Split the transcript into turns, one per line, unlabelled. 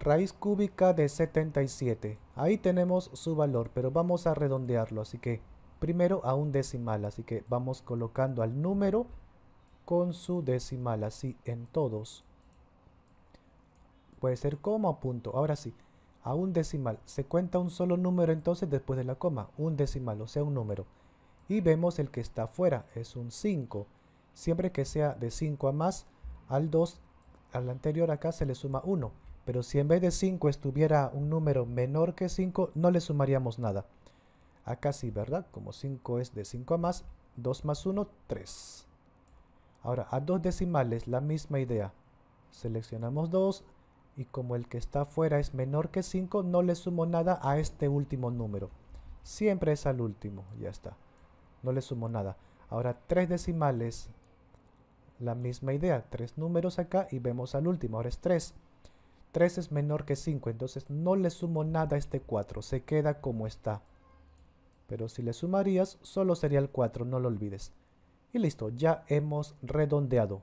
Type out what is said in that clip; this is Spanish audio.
raíz cúbica de 77. Ahí tenemos su valor, pero vamos a redondearlo, así que primero a un decimal, así que vamos colocando al número con su decimal, así en todos. Puede ser coma o punto, ahora sí, a un decimal. Se cuenta un solo número entonces después de la coma, un decimal, o sea un número. Y vemos el que está afuera, es un 5. Siempre que sea de 5 a más, al 2, al anterior acá se le suma 1 pero si en vez de 5 estuviera un número menor que 5, no le sumaríamos nada. Acá sí, ¿verdad? Como 5 es de 5 a más, 2 más 1, 3. Ahora, a dos decimales, la misma idea. Seleccionamos 2 y como el que está afuera es menor que 5, no le sumo nada a este último número. Siempre es al último, ya está. No le sumo nada. Ahora, tres decimales, la misma idea. Tres números acá y vemos al último. Ahora es 3. 3 es menor que 5, entonces no le sumo nada a este 4, se queda como está. Pero si le sumarías, solo sería el 4, no lo olvides. Y listo, ya hemos redondeado.